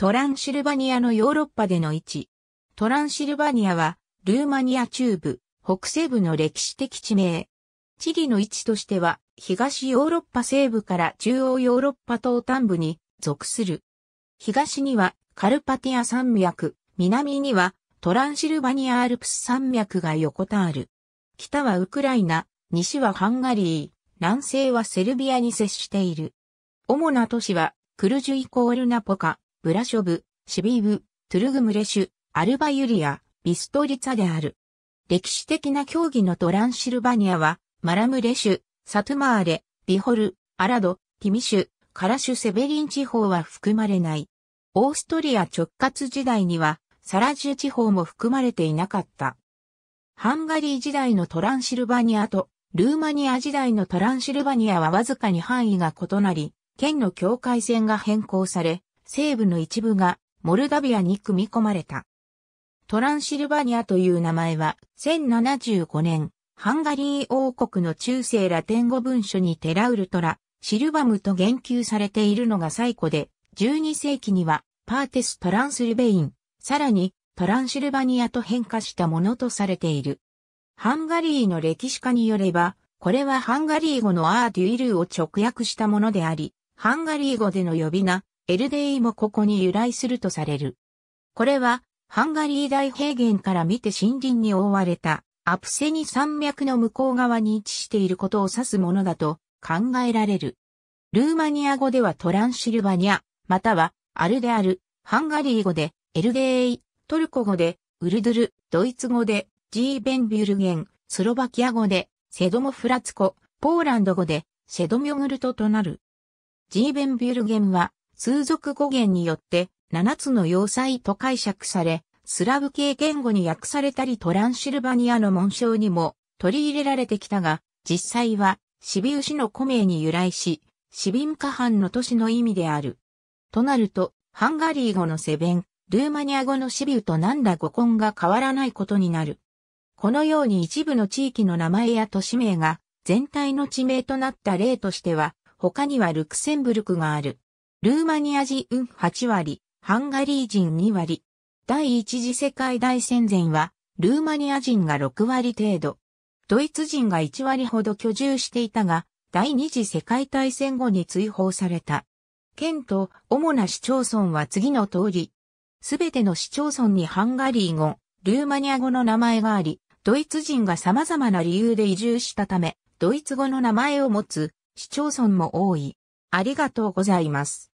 トランシルバニアのヨーロッパでの位置。トランシルバニアは、ルーマニア中部、北西部の歴史的地名。地理の位置としては、東ヨーロッパ西部から中央ヨーロッパ東端部に属する。東にはカルパティア山脈、南にはトランシルバニアアルプス山脈が横たわる。北はウクライナ、西はハンガリー、南西はセルビアに接している。主な都市はクルジュイコールナポカ、ブラショブ、シビーブ、トゥルグムレシュ、アルバユリア、ビストリツァである。歴史的な競技のトランシルバニアは、マラムレシュ、サトゥマーレ、ビホル、アラド、ティミシュ、カラシュセベリン地方は含まれない。オーストリア直轄時代には、サラジュ地方も含まれていなかった。ハンガリー時代のトランシルバニアと、ルーマニア時代のトランシルバニアはわずかに範囲が異なり、県の境界線が変更され、西部の一部がモルダビアに組み込まれた。トランシルバニアという名前は1075年、ハンガリー王国の中世ラテン語文書にテラウルトラ、シルバムと言及されているのが最古で、12世紀にはパーテス・トランスルベイン、さらにトランシルバニアと変化したものとされている。ハンガリーの歴史家によれば、これはハンガリー語のアーデュイルーを直訳したものであり、ハンガリー語での呼び名、エルデイもここに由来するとされる。これは、ハンガリー大平原から見て森林に覆われたアプセニ山脈の向こう側に位置していることを指すものだと考えられる。ルーマニア語ではトランシルバニア、またはアルである、ハンガリー語でエルデイ、トルコ語でウルドゥル、ドイツ語でジーベンビュルゲン、スロバキア語でセドモフラツコ、ポーランド語でセドミョグルトとなる。ジーベンビュルゲンは通俗語源によって七つの要塞と解釈され、スラブ系言語に訳されたりトランシルバニアの紋章にも取り入れられてきたが、実際はシビウシの古名に由来し、シビンカ藩の都市の意味である。となると、ハンガリー語のセベン、ルーマニア語のシビウと何ら語根が変わらないことになる。このように一部の地域の名前や都市名が全体の地名となった例としては、他にはルクセンブルクがある。ルーマニア人8割、ハンガリー人2割。第一次世界大戦前は、ルーマニア人が6割程度。ドイツ人が1割ほど居住していたが、第二次世界大戦後に追放された。県と主な市町村は次の通り。すべての市町村にハンガリー語、ルーマニア語の名前があり、ドイツ人が様々な理由で移住したため、ドイツ語の名前を持つ市町村も多い。ありがとうございます。